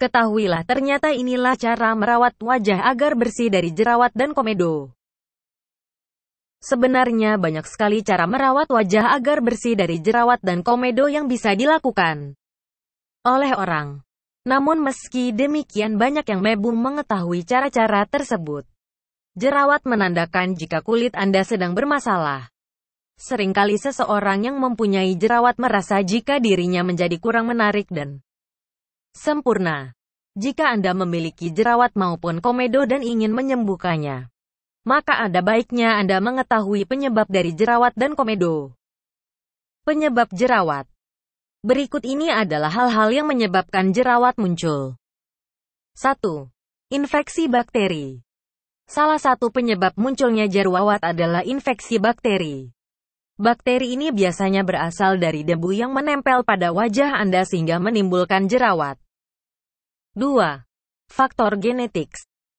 Ketahuilah ternyata inilah cara merawat wajah agar bersih dari jerawat dan komedo. Sebenarnya banyak sekali cara merawat wajah agar bersih dari jerawat dan komedo yang bisa dilakukan oleh orang. Namun meski demikian banyak yang mebum mengetahui cara-cara tersebut. Jerawat menandakan jika kulit Anda sedang bermasalah. Seringkali seseorang yang mempunyai jerawat merasa jika dirinya menjadi kurang menarik dan sempurna. Jika Anda memiliki jerawat maupun komedo dan ingin menyembuhkannya, maka ada baiknya Anda mengetahui penyebab dari jerawat dan komedo. Penyebab jerawat Berikut ini adalah hal-hal yang menyebabkan jerawat muncul. 1. Infeksi bakteri Salah satu penyebab munculnya jerawat adalah infeksi bakteri. Bakteri ini biasanya berasal dari debu yang menempel pada wajah Anda sehingga menimbulkan jerawat. 2. Faktor genetik.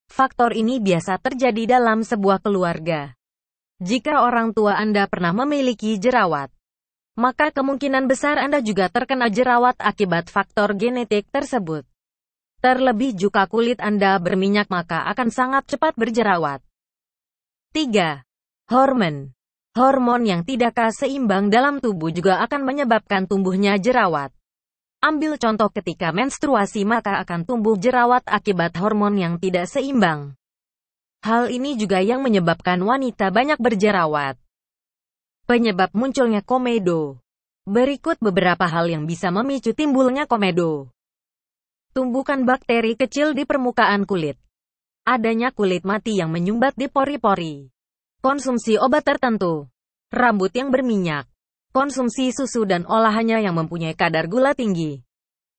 Faktor ini biasa terjadi dalam sebuah keluarga. Jika orang tua Anda pernah memiliki jerawat, maka kemungkinan besar Anda juga terkena jerawat akibat faktor genetik tersebut. Terlebih jika kulit Anda berminyak maka akan sangat cepat berjerawat. 3. Hormon Hormon yang tidak seimbang dalam tubuh juga akan menyebabkan tumbuhnya jerawat. Ambil contoh ketika menstruasi maka akan tumbuh jerawat akibat hormon yang tidak seimbang. Hal ini juga yang menyebabkan wanita banyak berjerawat. Penyebab munculnya komedo. Berikut beberapa hal yang bisa memicu timbulnya komedo. Tumbukan bakteri kecil di permukaan kulit. Adanya kulit mati yang menyumbat di pori-pori konsumsi obat tertentu, rambut yang berminyak, konsumsi susu dan olahannya yang mempunyai kadar gula tinggi.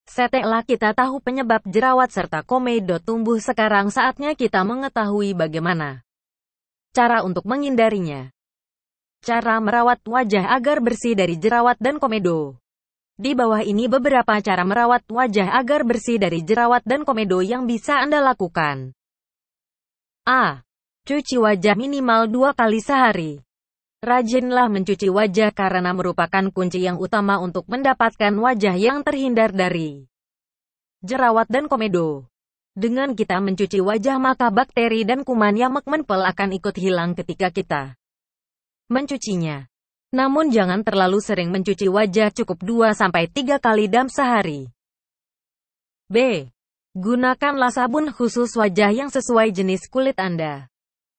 Setelah kita tahu penyebab jerawat serta komedo tumbuh sekarang saatnya kita mengetahui bagaimana cara untuk menghindarinya. Cara merawat wajah agar bersih dari jerawat dan komedo. Di bawah ini beberapa cara merawat wajah agar bersih dari jerawat dan komedo yang bisa Anda lakukan. A. Cuci wajah minimal dua kali sehari. Rajinlah mencuci wajah karena merupakan kunci yang utama untuk mendapatkan wajah yang terhindar dari jerawat dan komedo. Dengan kita mencuci wajah maka bakteri dan kuman yang menempel akan ikut hilang ketika kita mencucinya. Namun jangan terlalu sering mencuci wajah cukup 2-3 kali dalam sehari. B. Gunakanlah sabun khusus wajah yang sesuai jenis kulit Anda.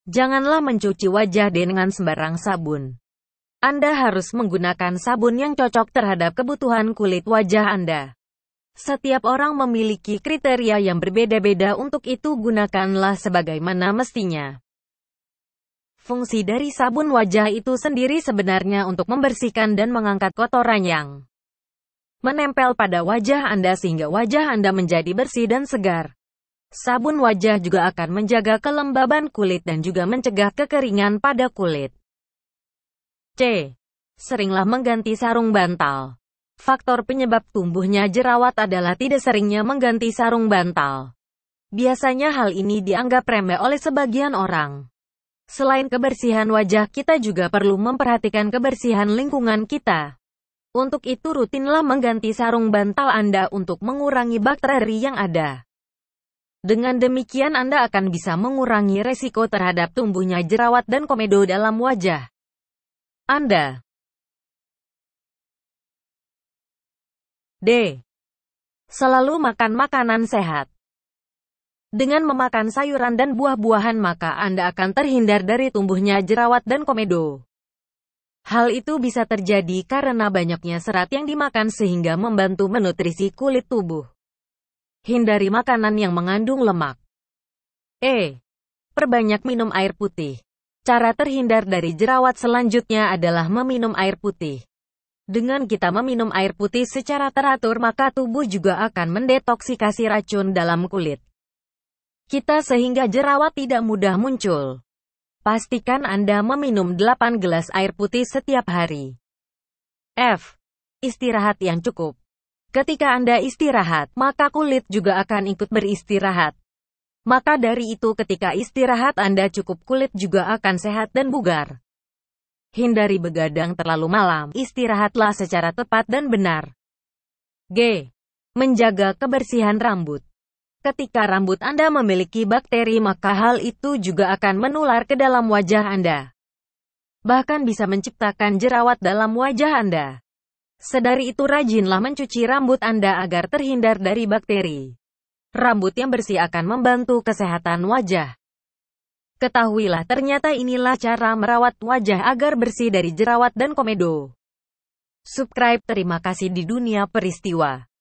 Janganlah mencuci wajah dengan sembarang sabun. Anda harus menggunakan sabun yang cocok terhadap kebutuhan kulit wajah Anda. Setiap orang memiliki kriteria yang berbeda-beda untuk itu gunakanlah sebagaimana mestinya. Fungsi dari sabun wajah itu sendiri sebenarnya untuk membersihkan dan mengangkat kotoran yang menempel pada wajah Anda sehingga wajah Anda menjadi bersih dan segar. Sabun wajah juga akan menjaga kelembaban kulit dan juga mencegah kekeringan pada kulit. C. Seringlah mengganti sarung bantal. Faktor penyebab tumbuhnya jerawat adalah tidak seringnya mengganti sarung bantal. Biasanya hal ini dianggap remeh oleh sebagian orang. Selain kebersihan wajah, kita juga perlu memperhatikan kebersihan lingkungan kita. Untuk itu rutinlah mengganti sarung bantal Anda untuk mengurangi bakteri yang ada. Dengan demikian Anda akan bisa mengurangi resiko terhadap tumbuhnya jerawat dan komedo dalam wajah Anda. D. Selalu makan makanan sehat. Dengan memakan sayuran dan buah-buahan maka Anda akan terhindar dari tumbuhnya jerawat dan komedo. Hal itu bisa terjadi karena banyaknya serat yang dimakan sehingga membantu menutrisi kulit tubuh. Hindari makanan yang mengandung lemak. E. Perbanyak minum air putih. Cara terhindar dari jerawat selanjutnya adalah meminum air putih. Dengan kita meminum air putih secara teratur maka tubuh juga akan mendetoksikasi racun dalam kulit kita sehingga jerawat tidak mudah muncul. Pastikan Anda meminum 8 gelas air putih setiap hari. F. Istirahat yang cukup. Ketika Anda istirahat, maka kulit juga akan ikut beristirahat. Maka dari itu ketika istirahat Anda cukup kulit juga akan sehat dan bugar. Hindari begadang terlalu malam, istirahatlah secara tepat dan benar. G. Menjaga kebersihan rambut. Ketika rambut Anda memiliki bakteri maka hal itu juga akan menular ke dalam wajah Anda. Bahkan bisa menciptakan jerawat dalam wajah Anda. Sedari itu rajinlah mencuci rambut Anda agar terhindar dari bakteri. Rambut yang bersih akan membantu kesehatan wajah. Ketahuilah ternyata inilah cara merawat wajah agar bersih dari jerawat dan komedo. Subscribe terima kasih di dunia peristiwa.